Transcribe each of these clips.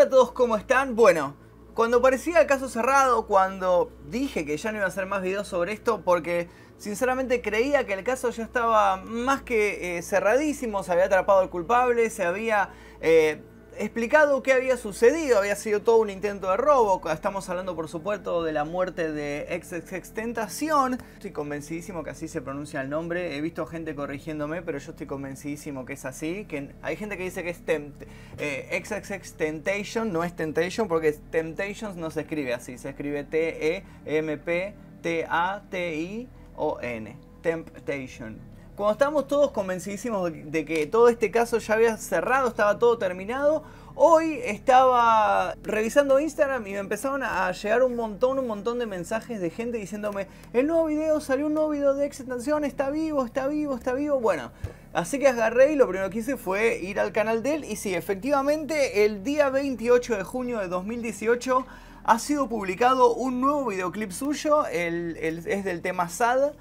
Hola a todos, ¿cómo están? Bueno, cuando parecía el caso cerrado, cuando dije que ya no iba a hacer más videos sobre esto, porque sinceramente creía que el caso ya estaba más que eh, cerradísimo, se había atrapado al culpable, se había... Eh, explicado qué había sucedido. Había sido todo un intento de robo. Estamos hablando, por supuesto, de la muerte de Extentación. Estoy convencidísimo que así se pronuncia el nombre. He visto gente corrigiéndome, pero yo estoy convencidísimo que es así. Que hay gente que dice que es tempt eh, no es Temptation, porque Temptations no se escribe así. Se escribe T-E-M-P-T-A-T-I-O-N. Temptation cuando estábamos todos convencidísimos de que todo este caso ya había cerrado, estaba todo terminado, hoy estaba revisando Instagram y me empezaron a llegar un montón, un montón de mensajes de gente diciéndome, el nuevo video, salió un nuevo video de extensión, está vivo, está vivo, está vivo. Bueno, así que agarré y lo primero que hice fue ir al canal de él y sí, efectivamente el día 28 de junio de 2018 ha sido publicado un nuevo videoclip suyo, el, es del tema SAD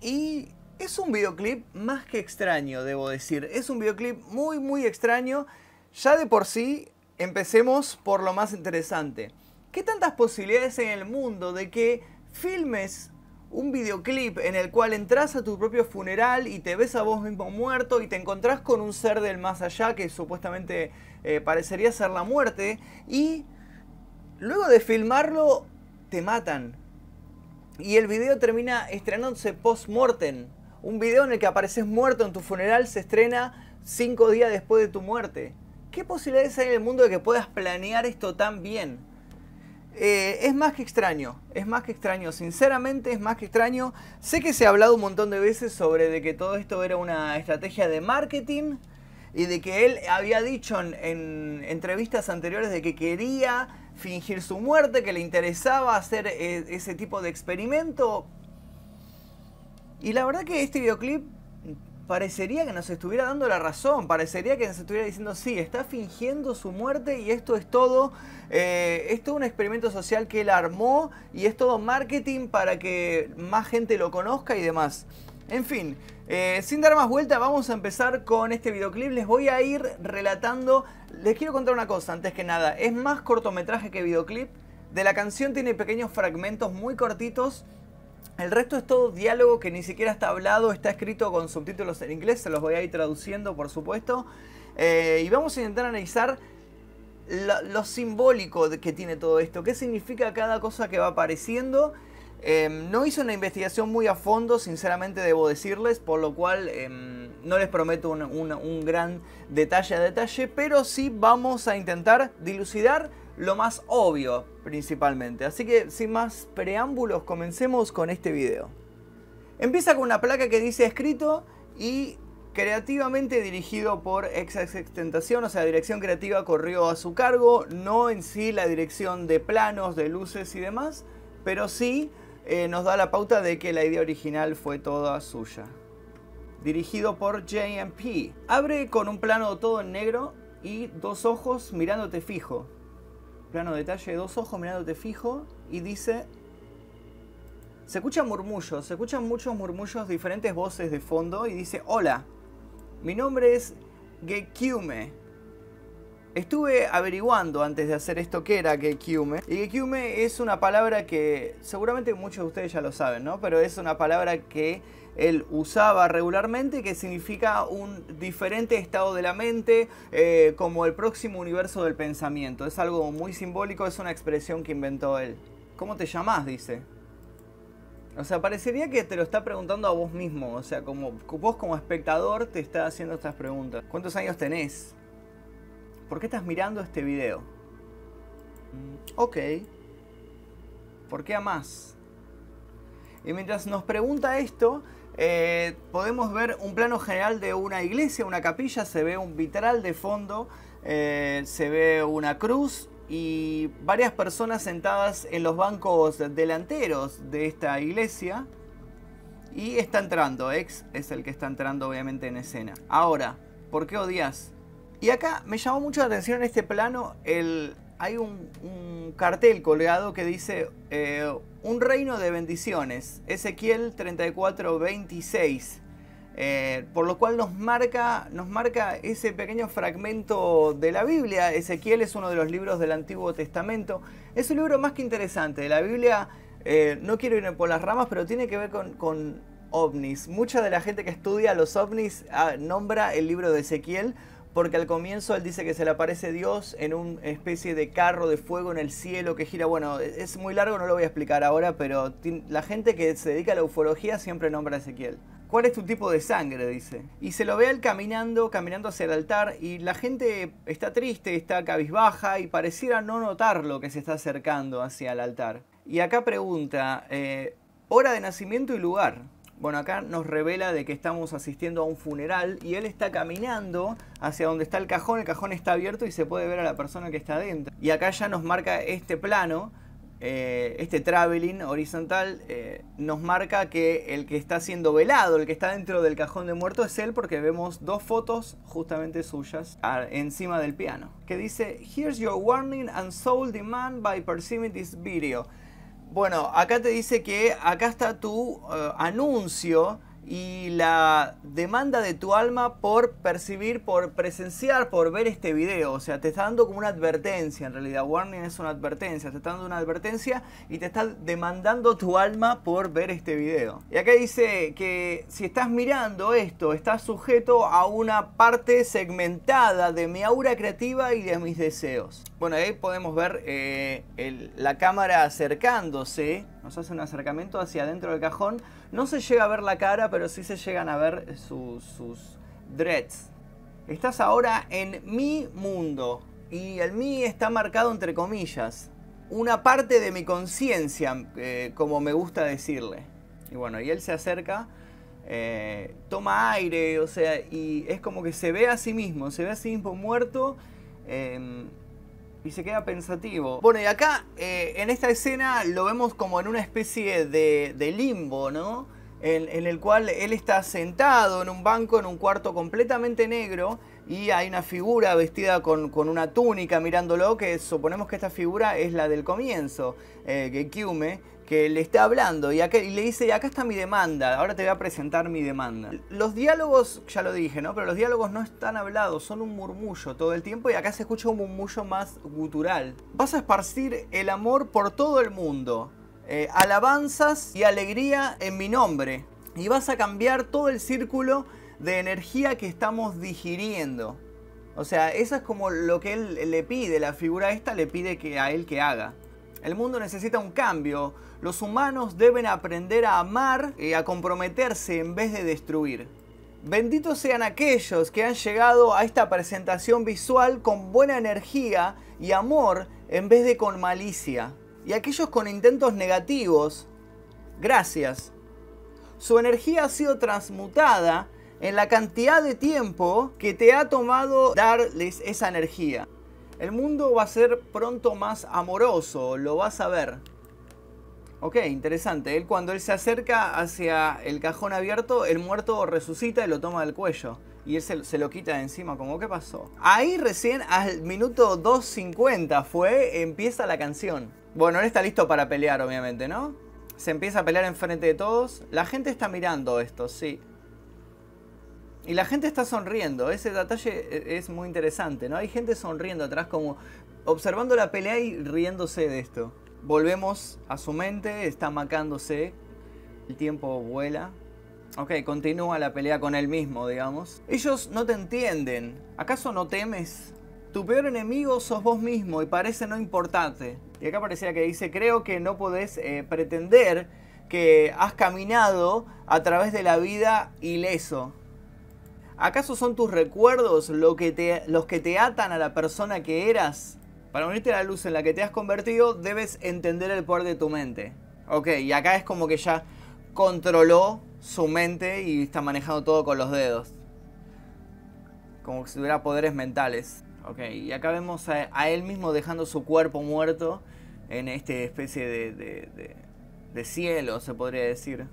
y es un videoclip más que extraño, debo decir. Es un videoclip muy, muy extraño. Ya de por sí, empecemos por lo más interesante. ¿Qué tantas posibilidades en el mundo de que filmes un videoclip en el cual entras a tu propio funeral y te ves a vos mismo muerto y te encontrás con un ser del más allá que supuestamente eh, parecería ser la muerte y luego de filmarlo te matan y el video termina estrenándose post-mortem un video en el que apareces muerto en tu funeral se estrena cinco días después de tu muerte. ¿Qué posibilidades hay en el mundo de que puedas planear esto tan bien? Eh, es más que extraño, es más que extraño, sinceramente es más que extraño. Sé que se ha hablado un montón de veces sobre de que todo esto era una estrategia de marketing y de que él había dicho en, entrevistas anteriores de que quería fingir su muerte, que le interesaba hacer eh, ese tipo de experimento, y la verdad que este videoclip parecería que nos estuviera dando la razón, parecería que nos estuviera diciendo, sí, está fingiendo su muerte y esto es todo, eh, es un experimento social que él armó y es todo marketing para que más gente lo conozca y demás. En fin, eh, sin dar más vuelta, vamos a empezar con este videoclip. Les voy a ir relatando, les quiero contar una cosa antes que nada, es más cortometraje que videoclip. De la canción tiene pequeños fragmentos muy cortitos el resto es todo diálogo que ni siquiera está hablado, está escrito con subtítulos en inglés, se los voy a ir traduciendo por supuesto. Eh, y vamos a intentar analizar lo, simbólico que tiene todo esto, qué significa cada cosa que va apareciendo. Em, no hice una investigación muy a fondo, sinceramente debo decirles, por lo cual em, no les prometo un gran detalle a detalle, pero sí vamos a intentar dilucidar lo más obvio principalmente. Así que sin más preámbulos, comencemos con este video. Empieza con una placa que dice escrito y creativamente dirigido por Extentación, o sea, dirección creativa corrió a su cargo, no en sí la dirección de planos, de luces y demás, pero sí eh, nos da la pauta de que la idea original fue toda suya. Dirigido por JMP. Abre con un plano todo en negro y dos ojos mirándote fijo plano detalle de dos ojos mirándote fijo y dice... Se escuchan murmullos, se escuchan muchos murmullos, diferentes voces de fondo y dice, hola, mi nombre es Gekume. Estuve averiguando antes de hacer esto qué era Gekiume. Y Gekiume es una palabra que seguramente muchos de ustedes ya lo saben, ¿no? Pero es una palabra que él usaba regularmente que significa un diferente estado de la mente eh, como el próximo universo del pensamiento. Es algo muy simbólico, es una expresión que inventó él. ¿Cómo te llamás? dice. O sea, parecería que te lo está preguntando a vos mismo. O sea, como vos como espectador te está haciendo estas preguntas. ¿Cuántos años tenés? ¿Por qué estás mirando este video? Ok. ¿Por qué a más? Y mientras nos pregunta esto, eh, podemos ver un plano general de una iglesia, una capilla, se ve un vitral de fondo, eh, se ve una cruz y varias personas sentadas en los bancos delanteros de esta iglesia. Y está entrando, ex es el que está entrando obviamente en escena. Ahora, ¿por qué odias? Y acá me llamó mucho la atención en este plano, hay un, cartel colgado que dice eh, un reino de bendiciones, Ezequiel 34, 26. Eh, por lo cual nos marca, nos marca ese pequeño fragmento de la Biblia. Ezequiel es uno de los libros del Antiguo Testamento. Es un libro más que interesante. de La Biblia, eh, no quiero ir por las ramas, pero tiene que ver con, ovnis. Mucha de la gente que estudia los ovnis ah, nombra el libro de Ezequiel porque al comienzo él dice que se le aparece Dios en una especie de carro de fuego en el cielo que gira. Bueno, e-, es muy largo, no lo voy a explicar ahora, pero la gente que se dedica a la ufología siempre nombra a Ezequiel. ¿Cuál es tu tipo de sangre? dice. Y se lo ve él caminando, caminando hacia el altar, y la gente está triste, está cabizbaja, y pareciera no notar lo que se está acercando hacia el altar. Y acá pregunta, eh, hora de nacimiento y lugar. Bueno, acá nos revela de que estamos asistiendo a un funeral y él está caminando hacia donde está el cajón, el cajón está abierto y se puede ver a la persona que está dentro. Y acá ya nos marca este plano, eh, este traveling horizontal, eh, nos marca que el que está siendo velado, el que está dentro del cajón de muerto es él porque vemos dos fotos justamente suyas ah, encima del piano, que dice, Here's your warning and soul demand by perceiving this video. Bueno, acá te dice que acá está tu eh, anuncio y la demanda de tu alma por percibir, por presenciar, por ver este video. O sea, te está dando como una advertencia, en realidad. Warning es una advertencia, te está dando una advertencia y te está demandando tu alma por ver este video. Y acá dice que si estás mirando esto, estás sujeto a una parte segmentada de mi aura creativa y de mis deseos. Bueno, ahí podemos ver eh, la cámara acercándose, nos hace un acercamiento hacia adentro del cajón. No se llega a ver la cara, pero sí se llegan a ver sus dreads. Estás ahora en mi mundo y el mí está marcado entre comillas. Una parte de mi conciencia, eh, como me gusta decirle. Y bueno, y él se acerca, eh, toma aire, o sea, y es como que se ve a sí mismo, se ve a sí mismo muerto em, y se queda pensativo. Bueno, y acá eh, en esta escena lo vemos como en una especie de, limbo, ¿no? En, el cual él está sentado en un banco, en un cuarto completamente negro, y hay una figura vestida con, una túnica mirándolo, que suponemos que esta figura es la del comienzo, eh, Gekyume, que le está hablando y, le dice, acá está mi demanda, ahora te voy a presentar mi demanda. Los diálogos, ya lo dije, ¿no? Pero los diálogos no están hablados, son un murmullo todo el tiempo y acá se escucha un murmullo más gutural. Vas a esparcir el amor por todo el mundo, eh, alabanzas y alegría en mi nombre y vas a cambiar todo el círculo de energía que estamos digiriendo. O sea, eso es como lo que él le pide, la figura esta le pide que a él que haga. El mundo necesita un cambio. Los humanos deben aprender a amar y a comprometerse en vez de destruir. Benditos sean aquellos que han llegado a esta presentación visual con buena energía y amor en vez de con malicia. Y aquellos con intentos negativos, gracias. Su energía ha sido transmutada en la cantidad de tiempo que te ha tomado darles esa energía. El mundo va a ser pronto más amoroso, lo vas a ver. Ok, interesante. Él cuando él se acerca hacia el cajón abierto, el muerto resucita y lo toma del cuello. Y él se, lo quita de encima, como ¿qué pasó? Ahí recién al minuto 2.50 fue, empieza la canción. Bueno, él está listo para pelear, obviamente, ¿no? Se empieza a pelear enfrente de todos. La gente está mirando esto, sí. Y la gente está sonriendo, ese detalle e-, es muy interesante, ¿no? Hay gente sonriendo atrás como observando la pelea y riéndose de esto. Volvemos a su mente, está macándose, el tiempo vuela. Ok, continúa la pelea con él mismo, digamos. Ellos no te entienden. ¿Acaso no temes? Tu peor enemigo sos vos mismo y parece no importante. Y acá parecía que dice, creo que no podés eh, pretender que has caminado a través de la vida ileso ¿Acaso son tus recuerdos lo que te, los que te atan a la persona que eras? Para unirte a la luz en la que te has convertido, debes entender el poder de tu mente. Ok, y acá es como que ya controló su mente y está manejando todo con los dedos. Como si tuviera poderes mentales. Ok, y acá vemos a, él mismo dejando su cuerpo muerto en esta especie de, de, de cielo, se podría decir.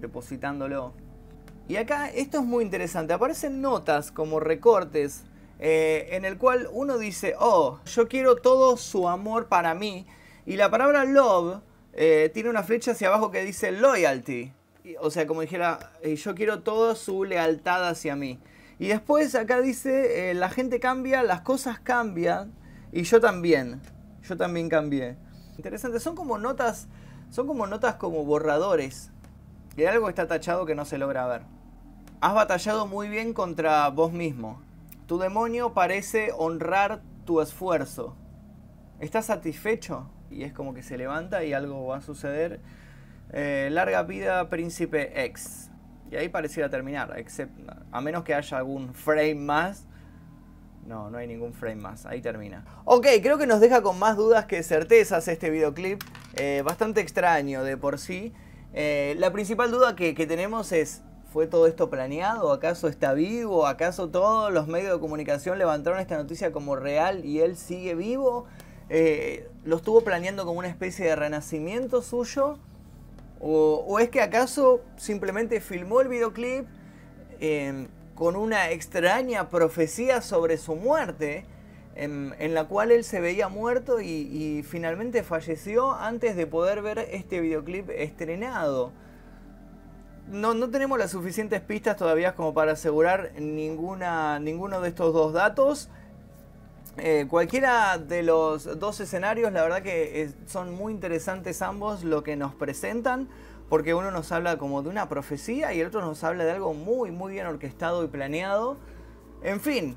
Depositándolo. Y acá esto es muy interesante, aparecen notas como recortes eh, en el cual uno dice, oh, yo quiero todo su amor para mí. Y la palabra love eh, tiene una flecha hacia abajo que dice loyalty. O sea, como dijera, eh, yo quiero toda su lealtad hacia mí. Y después acá dice, la gente cambia, las cosas cambian. Y yo también, yo también cambié. Interesante, son como notas, son como notas como borradores. Y algo está tachado que no se logra ver. Has batallado muy bien contra vos mismo. Tu demonio parece honrar tu esfuerzo. ¿Estás satisfecho? Y es como que se levanta y algo va a suceder. Eh, larga vida, príncipe X. Y ahí pareciera terminar, excepto, a menos que haya algún frame más. No, no hay ningún frame más, ahí termina. Ok, creo que nos deja con más dudas que certezas este videoclip. Eh, bastante extraño de por sí. Eh, la principal duda que tenemos es, ¿Fue todo esto planeado? ¿Acaso está vivo? ¿Acaso todos los medios de comunicación levantaron esta noticia como real y él sigue vivo? Eh, ¿Lo estuvo planeando como una especie de renacimiento suyo? ¿O, es que acaso simplemente filmó el videoclip em, con una extraña profecía sobre su muerte? Em, en, la cual él se veía muerto y finalmente falleció antes de poder ver este videoclip estrenado no, no tenemos las suficientes pistas todavía como para asegurar ninguna, ninguno de estos dos datos. Eh, cualquiera de los dos escenarios, la verdad que eh, son muy interesantes ambos lo que nos presentan, porque uno nos habla como de una profecía y el otro nos habla de algo muy, muy bien orquestado y planeado. En fin,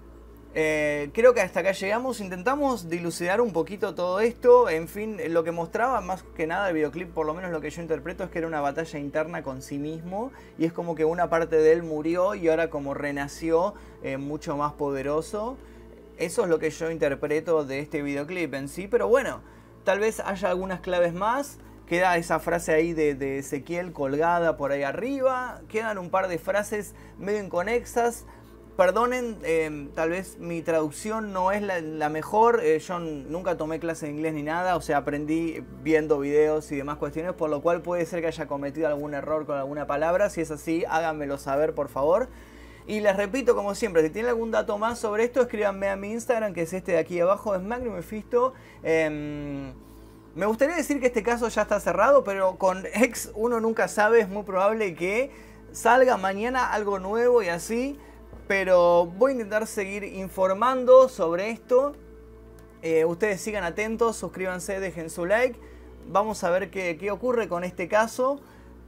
eh, creo que hasta acá llegamos, intentamos dilucidar un poquito todo esto, en fin, lo que mostraba más que nada el videoclip, por lo menos lo que yo interpreto es que era una batalla interna con sí mismo y es como que una parte de él murió y ahora como renació eh, mucho más poderoso. Eso es lo que yo interpreto de este videoclip en sí, pero bueno, tal vez haya algunas claves más. Queda esa frase ahí de, de Ezequiel colgada por ahí arriba. Quedan un par de frases medio inconexas Perdonen, em, tal vez mi traducción no es la, mejor. Eh, yo nunca tomé clase de inglés ni nada, o sea, aprendí viendo videos y demás cuestiones, por lo cual puede ser que haya cometido algún error con alguna palabra. Si es así, háganmelo saber, por favor. Y les repito, como siempre, si tienen algún dato más sobre esto, escríbanme a mi Instagram, que es este de aquí abajo, es MagnumEfisto. Em, me gustaría decir que este caso ya está cerrado, pero con ex uno nunca sabe, es muy probable que salga mañana algo nuevo y así pero voy a intentar seguir informando sobre esto. Eh, ustedes sigan atentos, suscríbanse, dejen su like. Vamos a ver qué, ocurre con este caso.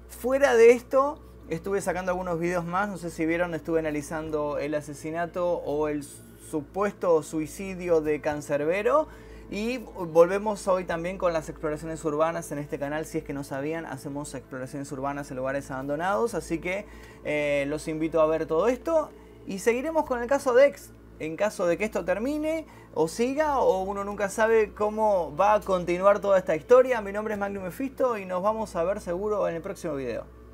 Fuera de esto, estuve sacando algunos videos más, no sé si vieron, estuve analizando el asesinato o el supuesto suicidio de Cancerbero. Y volvemos hoy también con las exploraciones urbanas en este canal. Si es que no sabían, hacemos exploraciones urbanas en lugares abandonados. Así que eh, los invito a ver todo esto. Y seguiremos con el caso de X en caso de que esto termine o siga o uno nunca sabe cómo va a continuar toda esta historia. Mi nombre es Magnum Mefisto y nos vamos a ver seguro en el próximo video.